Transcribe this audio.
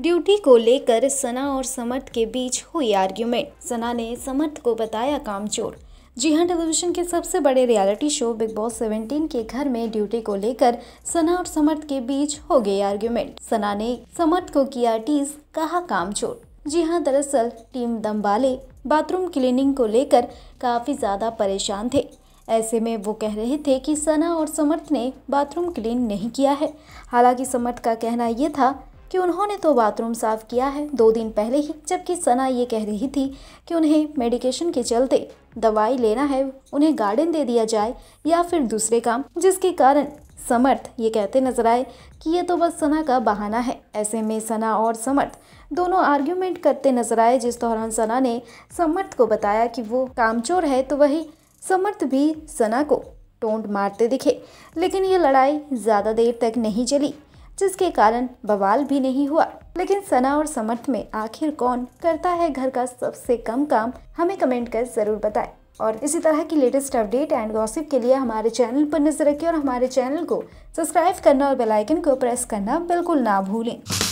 duty को लेकर सना और समर्थ के बीच हुई आर्ग्यूमेंट सना ने समर्थ को बताया काम चोर जी हाँ टेलीविजन के सबसे बड़े रियलिटी शो बिग बॉस 17 के घर में ड्यूटी को लेकर सना और समर्थ के बीच हो गई आर्ग्यूमेंट सना ने समर्थ को किया टीज कहा काम चोर जी हाँ दरअसल टीम दम्बाले बाथरूम क्लीनिंग को लेकर काफ़ी ज़्यादा परेशान थे ऐसे में वो कह रहे थे कि सना और समर्थ ने बाथरूम क्लीन नहीं किया है हालांकि समर्थ का कहना ये था कि उन्होंने तो बाथरूम साफ किया है दो दिन पहले ही जबकि सना ये कह रही थी कि उन्हें मेडिकेशन के चलते दवाई लेना है उन्हें गार्डन दे दिया जाए या फिर दूसरे काम जिसके कारण समर्थ ये कहते नजर आए कि ये तो बस सना का बहाना है ऐसे में सना और समर्थ दोनों आर्ग्यूमेंट करते नजर आए जिस दौरान सना ने समर्थ को बताया कि वो कामचोर है तो वही समर्थ भी सना को टोंट मारते दिखे लेकिन ये लड़ाई ज़्यादा देर तक नहीं चली जिसके कारण बवाल भी नहीं हुआ लेकिन सना और समर्थ में आखिर कौन करता है घर का सबसे कम काम हमें कमेंट कर ज़रूर बताएं और इसी तरह की लेटेस्ट अपडेट एंड गॉसिप के लिए हमारे चैनल पर नजर रखें और हमारे चैनल को सब्सक्राइब करना और बेल आइकन को प्रेस करना बिल्कुल ना भूलें